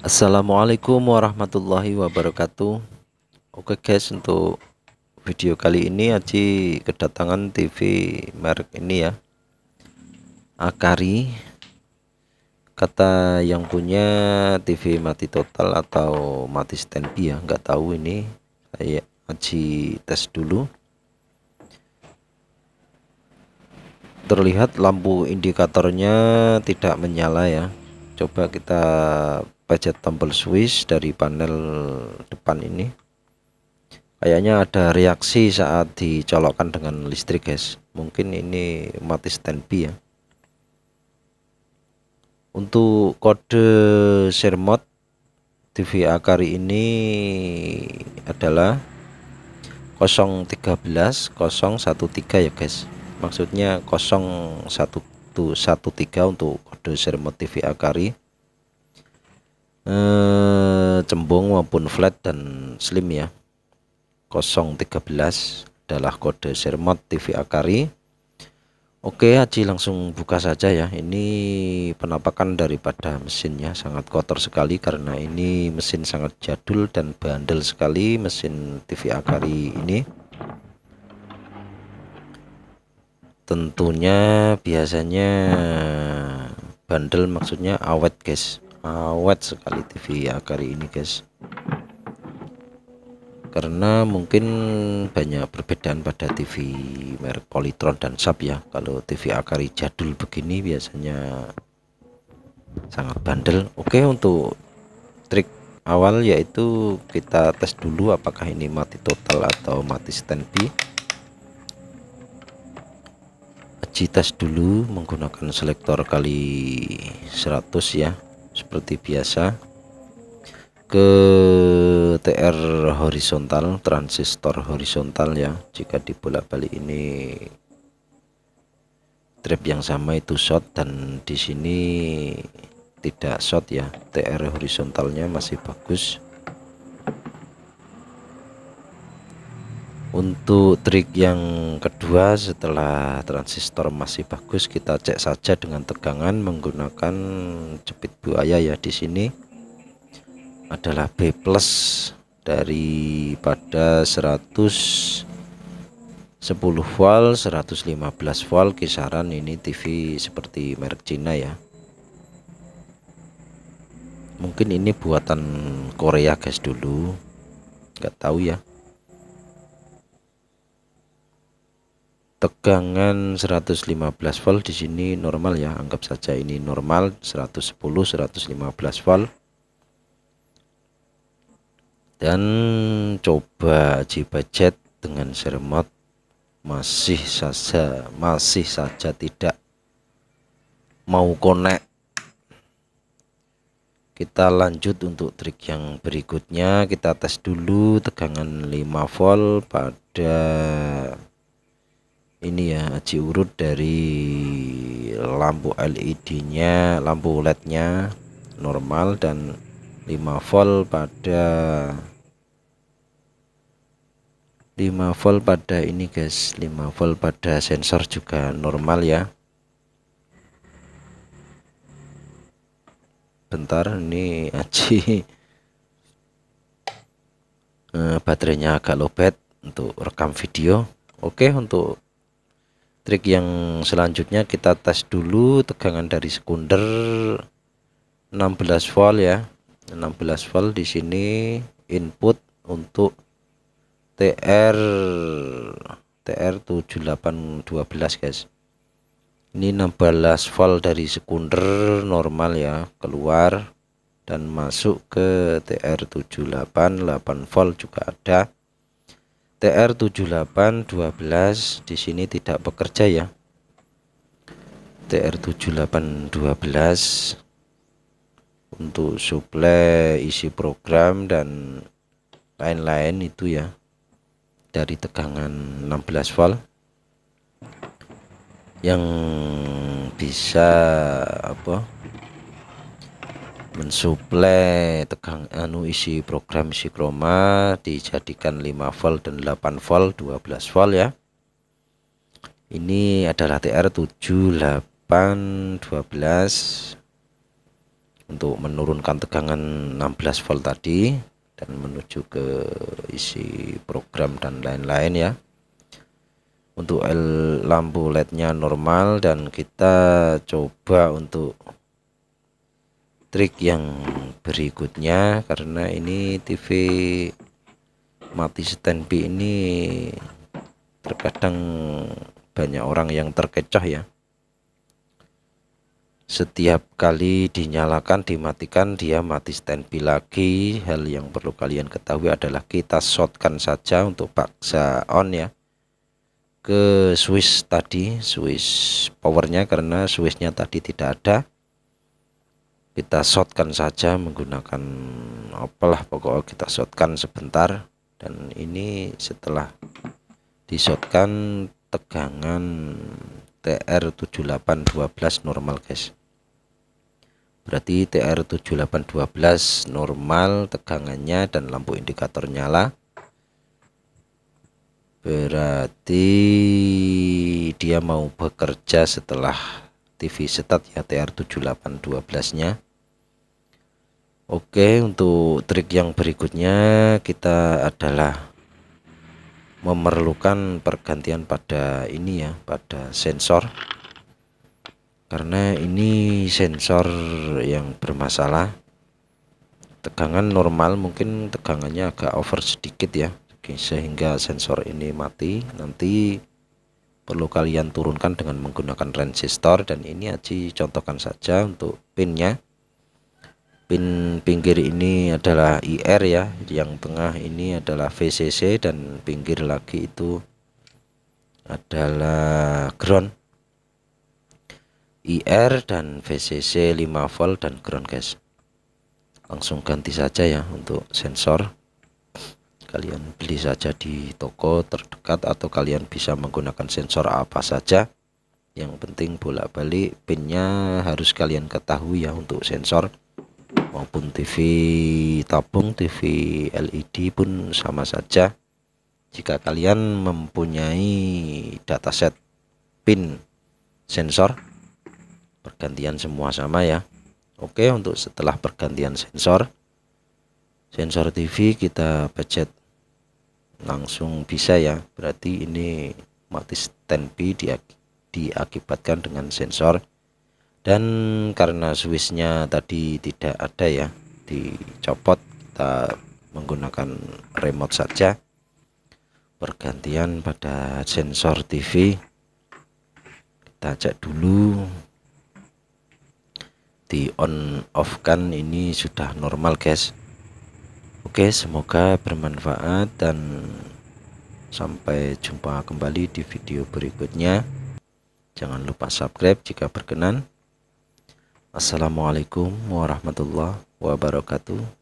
Assalamualaikum warahmatullahi wabarakatuh Oke guys untuk video kali ini Aji kedatangan TV merek ini ya Akari kata yang punya TV mati total atau mati standby ya nggak tahu ini saya Aji tes dulu terlihat lampu indikatornya tidak menyala ya coba kita pencet tombol switch dari panel depan ini kayaknya ada reaksi saat dicolokkan dengan listrik guys mungkin ini mati standby ya untuk kode share mode TV Akari ini adalah 013 013 ya guys maksudnya 013 113 untuk kode share tv akari e, cembung maupun flat dan slim ya 013 adalah kode share tv akari Oke Haji langsung buka saja ya ini penampakan daripada mesinnya sangat kotor sekali karena ini mesin sangat jadul dan bandel sekali mesin TV Akari ini tentunya biasanya bandel maksudnya awet guys awet sekali TV akar ya, ini guys karena mungkin banyak perbedaan pada TV merek Polytron dan Sub ya kalau TV Akari jadul begini biasanya sangat bandel oke untuk trik awal yaitu kita tes dulu apakah ini mati total atau mati standby uji tes dulu menggunakan selektor kali 100 ya seperti biasa ke TR horizontal transistor horizontal ya jika di bolak balik ini trip yang sama itu short dan di sini tidak short ya TR horizontalnya masih bagus untuk trik yang kedua setelah transistor masih bagus kita cek saja dengan tegangan menggunakan jepit buaya ya di sini adalah B plus daripada 100 10 volt 115 volt kisaran ini TV seperti merek Cina ya mungkin ini buatan Korea guys dulu nggak tahu ya tegangan 115 volt di sini normal ya anggap saja ini normal 110 115 volt dan coba uji budget dengan seremot masih saja masih saja tidak mau konek. kita lanjut untuk trik yang berikutnya kita tes dulu tegangan 5 volt pada ini ya aji urut dari lampu LED nya lampu LED nya normal dan 5 volt pada 5 volt pada ini guys 5 volt pada sensor juga normal ya bentar ini aji eh, baterainya agak lobet untuk rekam video oke untuk Trik yang selanjutnya kita tes dulu tegangan dari sekunder 16 volt ya. 16 volt di sini input untuk TR TR 7812 guys. Ini 16 volt dari sekunder normal ya, keluar dan masuk ke TR 78 8 volt juga ada TR7812 di sini tidak bekerja ya TR7812 untuk suplai isi program dan lain-lain itu ya dari tegangan 16 volt yang bisa apa mensuplai tegang anu isi program isi kroma dijadikan 5 volt dan 8 volt 12 volt ya ini adalah TR78 12 untuk menurunkan tegangan 16 volt tadi dan menuju ke isi program dan lain-lain ya untuk L, lampu lednya normal dan kita coba untuk trik yang berikutnya karena ini TV mati standby ini terkadang banyak orang yang terkecoh ya setiap kali dinyalakan dimatikan dia mati standby lagi hal yang perlu kalian ketahui adalah kita shotkan saja untuk paksa on ya ke switch tadi switch powernya karena switchnya tadi tidak ada kita shotkan saja menggunakan apalah pokoknya kita shotkan sebentar dan ini setelah di tegangan TR7812 normal guys berarti TR7812 normal tegangannya dan lampu indikator nyala berarti dia mau bekerja setelah TV setat ya TR7812 nya Oke untuk trik yang berikutnya kita adalah memerlukan pergantian pada ini ya pada sensor karena ini sensor yang bermasalah tegangan normal mungkin tegangannya agak over sedikit ya sehingga sensor ini mati nanti perlu kalian turunkan dengan menggunakan resistor dan ini aja contohkan saja untuk pinnya pin pinggir ini adalah IR ya yang tengah ini adalah VCC dan pinggir lagi itu adalah ground IR dan VCC 5 volt dan ground guys langsung ganti saja ya untuk sensor kalian beli saja di toko terdekat atau kalian bisa menggunakan sensor apa saja yang penting bolak-balik pinnya harus kalian ketahui ya untuk sensor maupun TV tabung TV LED pun sama saja jika kalian mempunyai dataset pin sensor pergantian semua sama ya Oke untuk setelah pergantian sensor sensor TV kita budget langsung bisa ya berarti ini mati stand B diak diakibatkan dengan sensor dan karena switchnya tadi tidak ada ya dicopot kita menggunakan remote saja pergantian pada sensor TV kita cek dulu di on off kan ini sudah normal guys Oke, semoga bermanfaat dan sampai jumpa kembali di video berikutnya. Jangan lupa subscribe jika berkenan. Assalamualaikum warahmatullahi wabarakatuh.